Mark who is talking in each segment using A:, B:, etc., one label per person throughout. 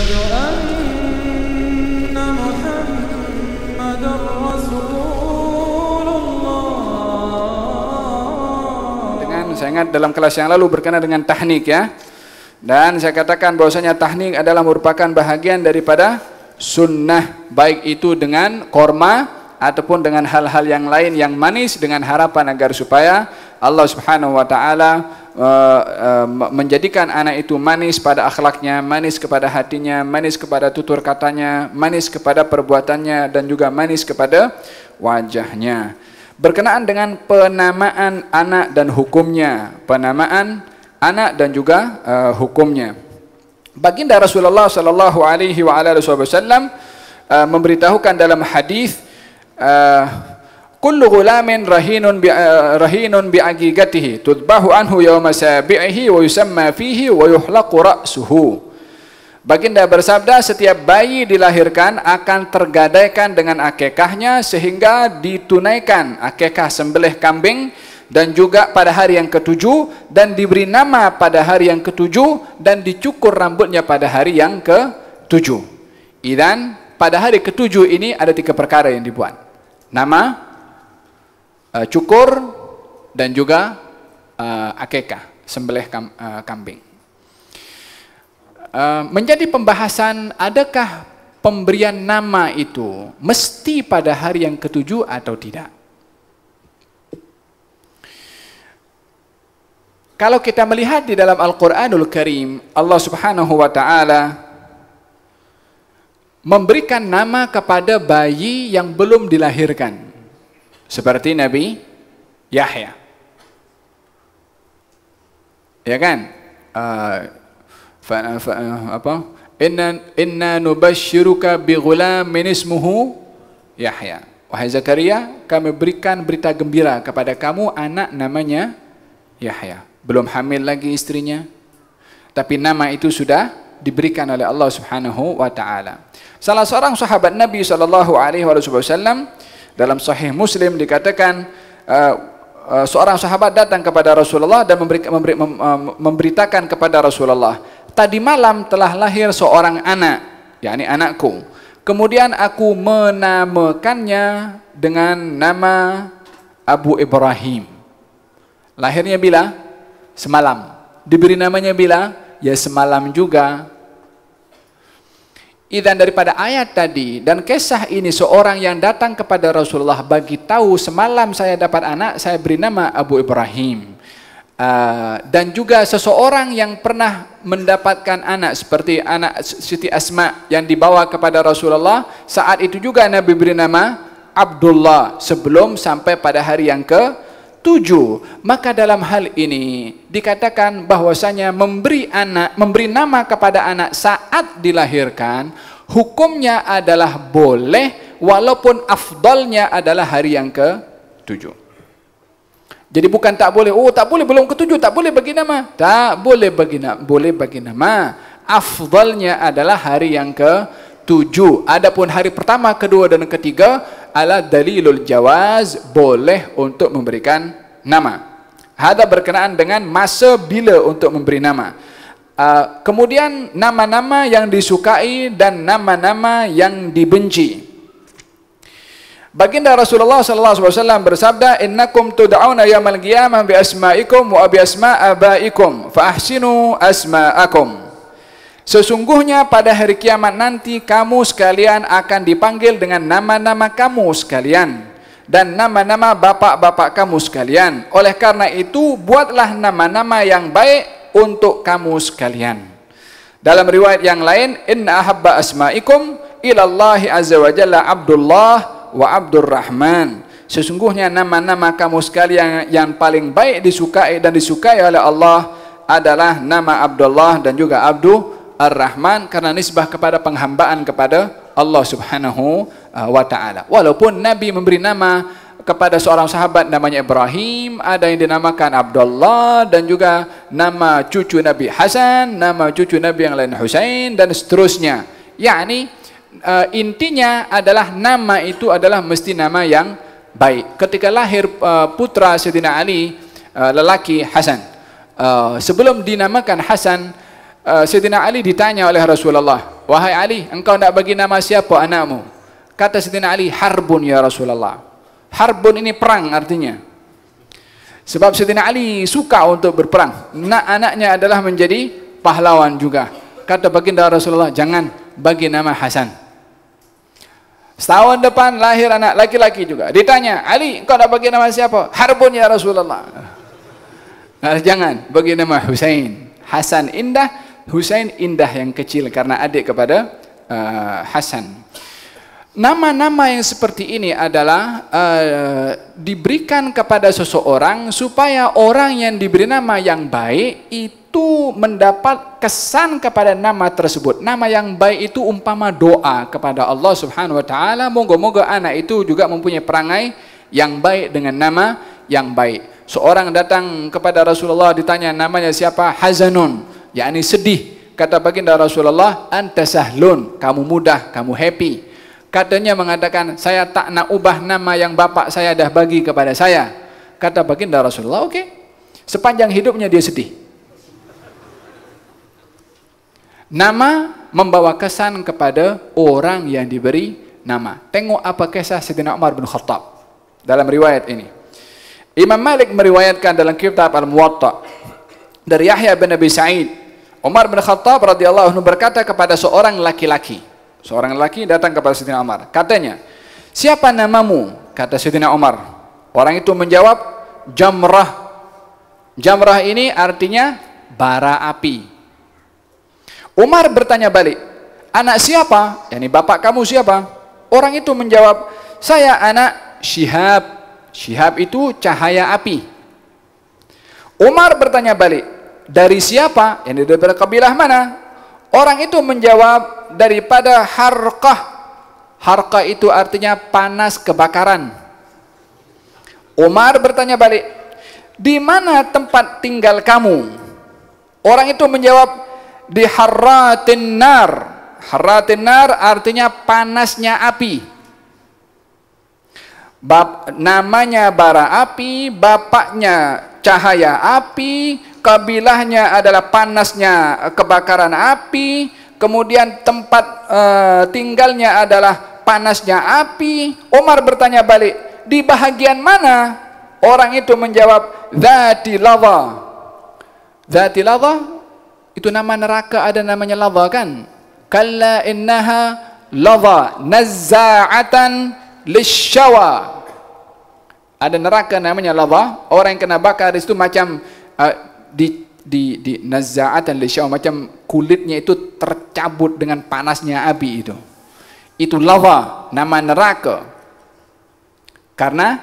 A: Dengan saya ingat dalam kelas yang lalu berkenaan dengan tahnik ya. Dan saya katakan bahwasanya tahnik adalah merupakan bahagian daripada sunnah baik itu dengan korma ataupun dengan hal-hal yang lain yang manis dengan harapan agar supaya Allah Subhanahu wa taala Uh, uh, menjadikan anak itu manis pada akhlaknya, manis kepada hatinya, manis kepada tutur katanya, manis kepada perbuatannya dan juga manis kepada wajahnya. Berkenaan dengan penamaan anak dan hukumnya, penamaan anak dan juga uh, hukumnya. Baginda Rasulullah sallallahu alaihi wasallam uh, memberitahukan dalam hadis uh, kullu ghulamin rahinun bi eh, rahinun bi aqiqatihi tudbahu anhu yawma sabihi wa yusamma fihi wa yuhlaqu ra'suhu Baginda bersabda setiap bayi dilahirkan akan tergadaikan dengan akekahnya sehingga ditunaikan akekah sembelih kambing dan juga pada hari yang ketujuh dan diberi nama pada hari yang ketujuh dan dicukur rambutnya pada hari yang ketujuh. Dan pada hari ketujuh ini ada tiga perkara yang dibuat. Nama, uh, cukur dan juga uh, eh, akekah, sembelih kam, uh, kambing. Uh, menjadi pembahasan adakah pemberian nama itu mesti pada hari yang ketujuh atau tidak. Kalau kita melihat di dalam Al-Quranul Karim, Allah subhanahu wa ta'ala memberikan nama kepada bayi yang belum dilahirkan. Seperti Nabi Yahya. Ya kan? Uh, fa, apa? Inna inna nubashshiruka bi ghulamin ismuhu Yahya. Wahai Zakaria, kami berikan berita gembira kepada kamu anak namanya Yahya. Belum hamil lagi istrinya, tapi nama itu sudah diberikan oleh Allah Subhanahu wa taala. Salah seorang sahabat Nabi sallallahu alaihi wasallam dalam sahih muslim dikatakan uh, uh, seorang sahabat datang kepada Rasulullah dan memberi, memberi, uh, memberitakan kepada Rasulullah tadi malam telah lahir seorang anak yakni anakku kemudian aku menamakannya dengan nama Abu Ibrahim lahirnya bila? semalam diberi namanya bila? ya semalam juga Idan daripada ayat tadi dan kisah ini seorang yang datang kepada Rasulullah bagi tahu semalam saya dapat anak saya beri nama Abu Ibrahim uh, dan juga seseorang yang pernah mendapatkan anak seperti anak Siti Asma yang dibawa kepada Rasulullah saat itu juga Nabi beri nama Abdullah sebelum sampai pada hari yang ke tujuh. Maka dalam hal ini dikatakan bahwasanya memberi anak, memberi nama kepada anak saat dilahirkan, hukumnya adalah boleh walaupun afdolnya adalah hari yang ke tujuh. Jadi bukan tak boleh, oh tak boleh belum ketujuh, tak boleh bagi nama. Tak boleh bagi nama, boleh bagi nama. Afdalnya adalah hari yang ke tujuh. Adapun hari pertama, kedua dan ketiga ala dalilul jawaz boleh untuk memberikan nama. Hada berkenaan dengan masa bila untuk memberi nama. Ah, kemudian nama-nama yang disukai dan nama-nama yang dibenci. Baginda Rasulullah sallallahu alaihi wasallam bersabda innakum tud'auna yaumal qiyamah bi asma'ikum wa bi asma'abaikum fa ahsinu asma'akum. Asma Sesungguhnya pada hari kiamat nanti kamu sekalian akan dipanggil dengan nama-nama kamu sekalian dan nama-nama bapak-bapak kamu sekalian. Oleh karena itu, buatlah nama-nama yang baik untuk kamu sekalian. Dalam riwayat yang lain, inna ahabba asma'ikum ilallahi azza wa jalla Abdullah wa Abdurrahman. Sesungguhnya nama-nama kamu sekalian yang paling baik disukai dan disukai oleh Allah adalah nama Abdullah dan juga Abdul Ar-Rahman karena nisbah kepada penghambaan kepada Allah Subhanahu uh, wa taala. Walaupun Nabi memberi nama kepada seorang sahabat namanya Ibrahim, ada yang dinamakan Abdullah dan juga nama cucu Nabi Hasan, nama cucu Nabi yang lain Hussein dan seterusnya. Yakni uh, intinya adalah nama itu adalah mesti nama yang baik. Ketika lahir uh, putra Sayyidina Ali, uh, lelaki Hasan. Uh, sebelum dinamakan Hasan, Setina eh, Sayyidina Ali ditanya oleh Rasulullah, "Wahai Ali, engkau tidak bagi nama siapa anakmu?" Kata Sayyidina Ali, "Harbun ya Rasulullah." Harbun ini perang artinya. Sebab Sayyidina Ali suka untuk berperang. Nah, anaknya adalah menjadi pahlawan juga. Kata baginda Rasulullah, "Jangan bagi nama Hasan." Setahun depan lahir anak laki-laki juga. Ditanya, "Ali, engkau tidak bagi nama siapa?" "Harbun ya Rasulullah." Nah, jangan bagi nama Hussein, Hasan indah, Husain indah yang kecil karena adik kepada uh, Hasan. Nama-nama yang seperti ini adalah uh, diberikan kepada seseorang supaya orang yang diberi nama yang baik itu mendapat kesan kepada nama tersebut. Nama yang baik itu umpama doa kepada Allah Subhanahu wa taala, moga-moga anak itu juga mempunyai perangai yang baik dengan nama yang baik. Seorang datang kepada Rasulullah ditanya namanya siapa? Hazanun. yakni sedih. Kata baginda Rasulullah, anta sahlun, kamu mudah, kamu happy. Katanya mengatakan, saya tak nak ubah nama yang bapak saya dah bagi kepada saya. Kata baginda Rasulullah, oke. Okay. Sepanjang hidupnya dia sedih. Nama membawa kesan kepada orang yang diberi nama. Tengok apa kisah Sayyidina Umar bin Khattab dalam riwayat ini. Imam Malik meriwayatkan dalam kitab Al-Muwatta dari Yahya bin Abi Sa'id Umar bin Khattab radhiyallahu anhu berkata kepada seorang laki-laki. Seorang laki datang kepada Sayyidina Umar. Katanya, "Siapa namamu?" Kata Sayyidina Umar. Orang itu menjawab, "Jamrah." Jamrah ini artinya bara api. Umar bertanya balik, "Anak siapa?" Yani bapak kamu siapa? Orang itu menjawab, "Saya anak Syihab." Syihab itu cahaya api. Umar bertanya balik, dari siapa? Yang daripada kabilah mana? Orang itu menjawab daripada harqah. Harqah itu artinya panas kebakaran. Umar bertanya balik, di mana tempat tinggal kamu? Orang itu menjawab, di harratin nar. Harratin nar artinya panasnya api. Bap, namanya bara api, bapaknya cahaya api, kabilahnya adalah panasnya eh, kebakaran api, kemudian tempat uh, tinggalnya adalah panasnya api. Umar bertanya balik, di bahagian mana? Orang itu menjawab, Zati lava. Zati lava, itu nama neraka ada namanya lava kan? Kalla innaha lava nazza'atan lishawa. Ada neraka namanya lava. Orang yang kena bakar itu macam eh, di di, di nazaatan lisyau macam kulitnya itu tercabut dengan panasnya api itu itu lava nama neraka karena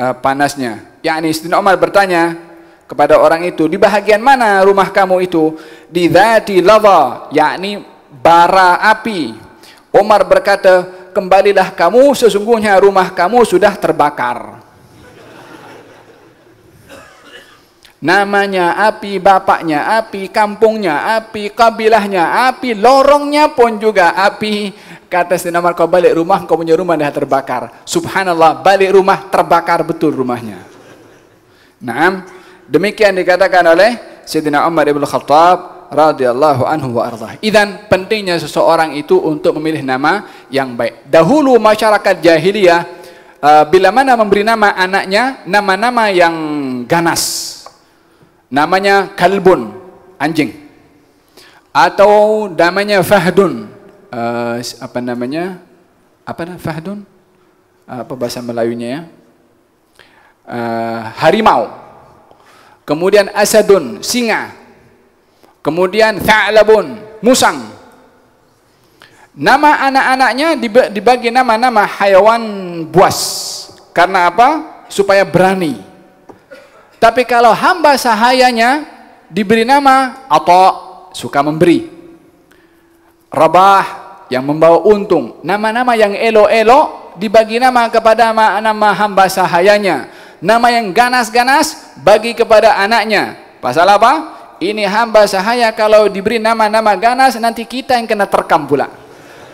A: uh, panasnya yakni Sidina Umar bertanya kepada orang itu di bahagian mana rumah kamu itu di zati lava yakni bara api Umar berkata kembalilah kamu sesungguhnya rumah kamu sudah terbakar Namanya api, bapaknya api, kampungnya api, kabilahnya api, lorongnya pun juga api. Kata Sayyidina Umar, kau balik rumah, kau punya rumah dah terbakar. Subhanallah, balik rumah terbakar betul rumahnya. Nah, demikian dikatakan oleh Sayyidina Umar ibn Khattab radhiyallahu anhu wa ardhah. Idan pentingnya seseorang itu untuk memilih nama yang baik. Dahulu masyarakat jahiliyah eh, bila mana memberi nama anaknya nama-nama yang ganas namanya kalbun anjing atau namanya fahdun uh, apa namanya apa fahdun apa bahasa Melayunya ya uh, harimau kemudian asadun singa kemudian tha'labun musang nama anak-anaknya dibagi nama-nama hayawan buas karena apa supaya berani tapi kalau hamba sahayanya diberi nama atau suka memberi. Rabah yang membawa untung. Nama-nama yang elo-elo dibagi nama kepada nama hamba sahayanya. Nama yang ganas-ganas bagi kepada anaknya. Pasal apa? Ini hamba sahaya kalau diberi nama-nama ganas nanti kita yang kena terkam pula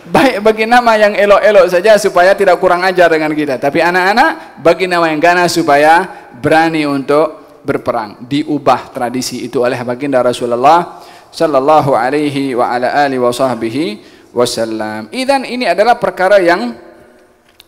A: baik bagi nama yang elok-elok saja supaya tidak kurang ajar dengan kita. Tapi anak-anak bagi nama yang ganas supaya berani untuk berperang. Diubah tradisi itu oleh baginda Rasulullah sallallahu alaihi wa ala alihi wa sahbihi wasallam. Idan ini adalah perkara yang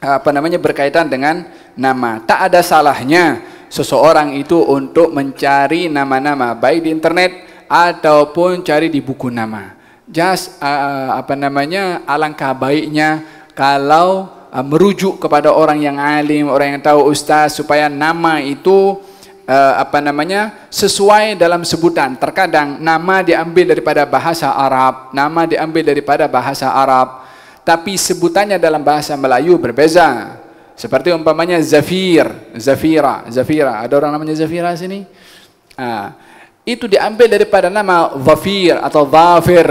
A: apa namanya berkaitan dengan nama. Tak ada salahnya seseorang itu untuk mencari nama-nama baik di internet ataupun cari di buku nama jas uh, uh, apa namanya alangkah baiknya kalau uh, merujuk kepada orang yang alim, orang yang tahu ustaz supaya nama itu uh, apa namanya sesuai dalam sebutan. Terkadang nama diambil daripada bahasa Arab, nama diambil daripada bahasa Arab, tapi sebutannya dalam bahasa Melayu berbeza. Seperti umpamanya Zafir, Zafira, Zafira. Ada orang namanya Zafira sini? Uh, itu diambil daripada nama Zafir atau Zafir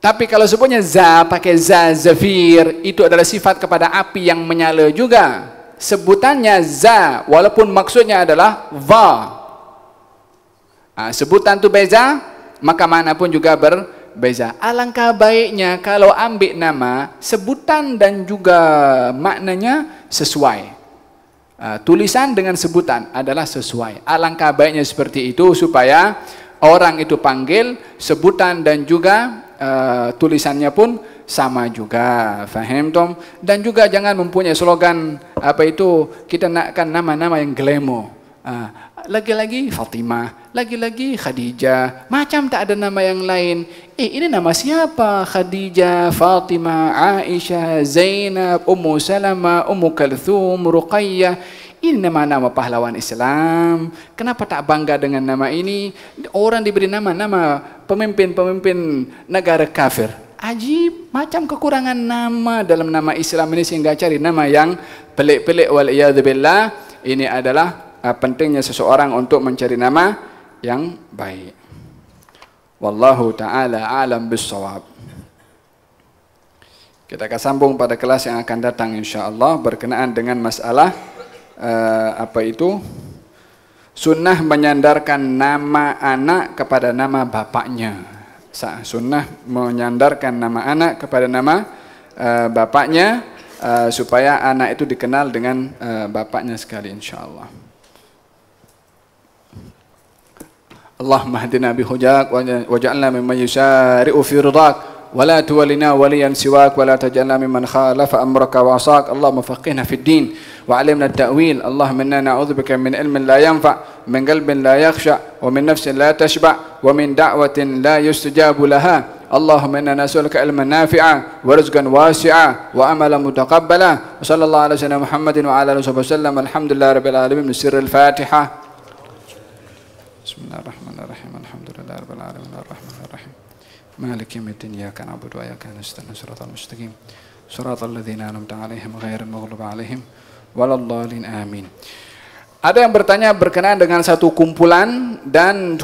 A: tapi kalau sebutnya za pakai za zafir itu adalah sifat kepada api yang menyala juga. Sebutannya za walaupun maksudnya adalah va. Nah, sebutan tu beza maka mana pun juga berbeza. Alangkah baiknya kalau ambil nama sebutan dan juga maknanya sesuai. Uh, tulisan dengan sebutan adalah sesuai. Alangkah baiknya seperti itu supaya orang itu panggil sebutan dan juga Eh, tulisannya pun sama juga fahim tom dan juga jangan mempunyai slogan apa itu kita nakkan nama-nama yang glemo ah, lagi-lagi Fatima, Fatimah lagi-lagi Khadijah macam tak ada nama yang lain eh ini nama siapa Khadijah Fatimah Aisyah Zainab Ummu Salamah Ummu Kalthum Ruqayyah ini nama-nama pahlawan Islam. Kenapa tak bangga dengan nama ini? Orang diberi nama-nama pemimpin-pemimpin negara kafir. aji macam kekurangan nama dalam nama Islam ini sehingga cari nama yang pelik-pelik wal Ini adalah uh, pentingnya seseorang untuk mencari nama yang baik. Wallahu taala alam bisawab. Kita akan sambung pada kelas yang akan datang insya Allah berkenaan dengan masalah uh, apa itu Sunnah menyandarkan nama anak kepada nama bapaknya. Sunnah menyandarkan nama anak kepada nama uh, bapaknya uh, supaya anak itu dikenal dengan uh, bapaknya sekali insya Allah. Allahumma hadina bihujak wa ja'alna mimman yusari'u fi ridak ولا تولنا وليا سواك ولا تجعلنا ممن خالف أمرك وعصاك اللهم فقهنا في الدين وعلمنا التأويل اللهم إنا نعوذ بك من علم لا ينفع من قلب لا يخشع ومن نفس لا تشبع ومن دعوة لا يستجاب لها اللهم إنا نسألك علما نافعا ورزقا واسعا وأملا متقبلا وصلى الله على سيدنا محمد وعلى آله وصحبه وسلم الحمد لله رب العالمين من سر الفاتحة بسم الله الرحمن مالك يوم الدين إياك نعبد وإياك نستعين صراط المستقيم صراط الذين أنعمت عليهم غير المغضوب عليهم ولا الضالين آمين Ada yang bertanya berkenaan dengan satu kumpulan dan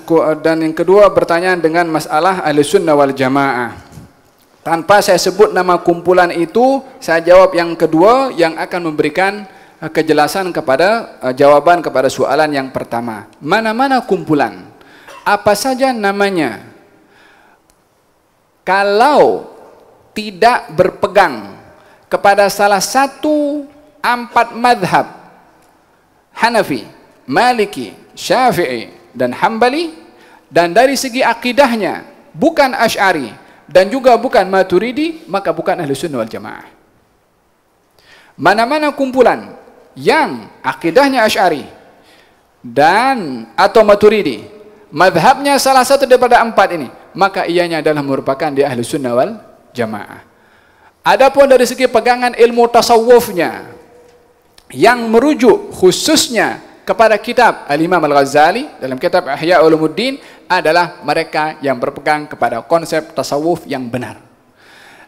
A: dan yang kedua bertanya dengan masalah ahli sunnah wal jamaah. Tanpa saya sebut nama kumpulan itu, saya jawab yang kedua yang akan memberikan eh, kejelasan kepada eh, jawaban kepada soalan yang pertama. Mana-mana kumpulan, apa saja namanya, kalau tidak berpegang kepada salah satu empat madhab Hanafi, Maliki, Syafi'i, dan Hambali dan dari segi akidahnya bukan Ash'ari dan juga bukan Maturidi maka bukan Ahlu Sunnah wal Jamaah mana-mana kumpulan yang akidahnya Ash'ari dan atau Maturidi madhabnya salah satu daripada empat ini maka ianya adalah merupakan di ahli sunnah wal jamaah. Adapun dari segi pegangan ilmu tasawufnya yang merujuk khususnya kepada kitab Al-Imam Al-Ghazali dalam kitab Ihya Ulumuddin adalah mereka yang berpegang kepada konsep tasawuf yang benar.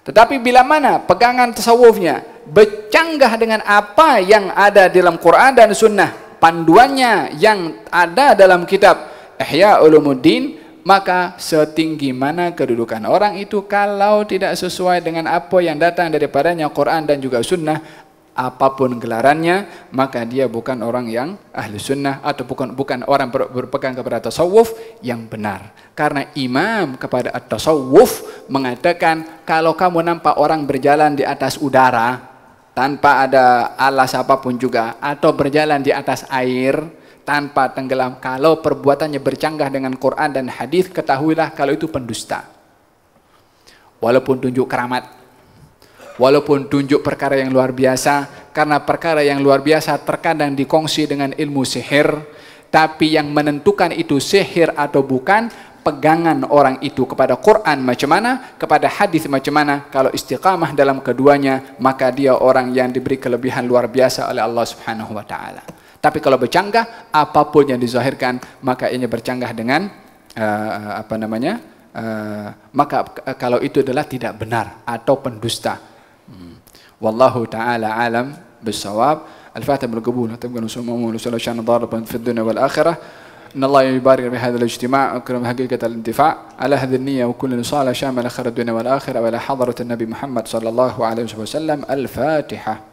A: Tetapi bila mana pegangan tasawufnya bercanggah dengan apa yang ada dalam Quran dan Sunnah, panduannya yang ada dalam kitab Ihya Ulumuddin, maka setinggi mana kedudukan orang itu kalau tidak sesuai dengan apa yang datang daripadanya Quran dan juga sunnah apapun gelarannya maka dia bukan orang yang ahli sunnah atau bukan bukan orang ber, berpegang kepada tasawuf yang benar karena imam kepada tasawuf mengatakan kalau kamu nampak orang berjalan di atas udara tanpa ada alas apapun juga atau berjalan di atas air tanpa tenggelam. Kalau perbuatannya bercanggah dengan Quran dan hadis, ketahuilah kalau itu pendusta. Walaupun tunjuk keramat, walaupun tunjuk perkara yang luar biasa, karena perkara yang luar biasa terkadang dikongsi dengan ilmu sihir, tapi yang menentukan itu sihir atau bukan, pegangan orang itu kepada Quran macam mana, kepada hadis macam mana, kalau istiqamah dalam keduanya, maka dia orang yang diberi kelebihan luar biasa oleh Allah Subhanahu wa taala. Tapi kalau bercanggah, apapun yang dizahirkan, maka ianya bercanggah dengan uh, apa namanya? Uh, maka kalau itu adalah tidak benar atau pendusta. Hmm. Wallahu taala alam bisawab. Al-Fatihah bil qabul. Tamkanu sumumu wa sallallahu shana daraban fid wal ان الله يبارك في هذا الاجتماع ويكرم حقيقه الانتفاع على هذه النيه وكل صالح شامل خير الدنيا والاخره والى حضره النبي محمد صلى الله عليه وسلم الفاتحه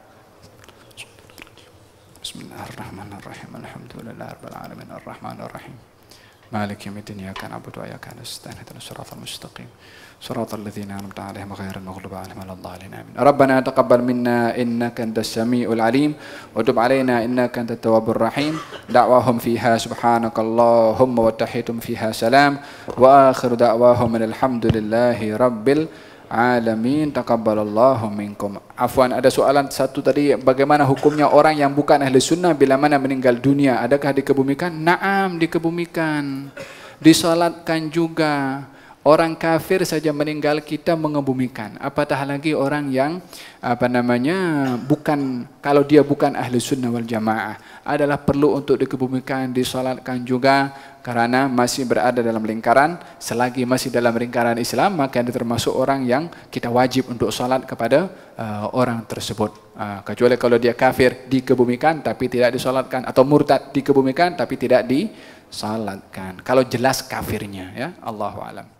A: بسم الله الرحمن الرحيم الحمد لله رب العالمين الرحمن الرحيم مالك يوم الدين إياك نعبد وإياك نستعين اهدنا الصراط المستقيم صراط الذين أنعمت عليهم غير المغلوب عليهم ولا الضالين آمين ربنا تقبل منا إنك أنت السميع العليم وتب علينا إنك أنت التواب الرحيم دعواهم فيها سبحانك اللهم وتحيتم فيها سلام وآخر دعواهم من الحمد لله رب العالمين alamin taqabbalallahu minkum afwan ada soalan satu tadi bagaimana hukumnya orang yang bukan ahli sunnah bila mana meninggal dunia adakah dikebumikan na'am dikebumikan disolatkan juga orang kafir saja meninggal kita mengebumikan apatah lagi orang yang apa namanya bukan kalau dia bukan ahli sunnah wal jamaah adalah perlu untuk dikebumikan disolatkan juga karena masih berada dalam lingkaran selagi masih dalam lingkaran Islam maka dia termasuk orang yang kita wajib untuk salat kepada uh, orang tersebut uh, kecuali kalau dia kafir dikebumikan tapi tidak disalatkan, atau murtad dikebumikan tapi tidak disalatkan kalau jelas kafirnya ya Allahu alam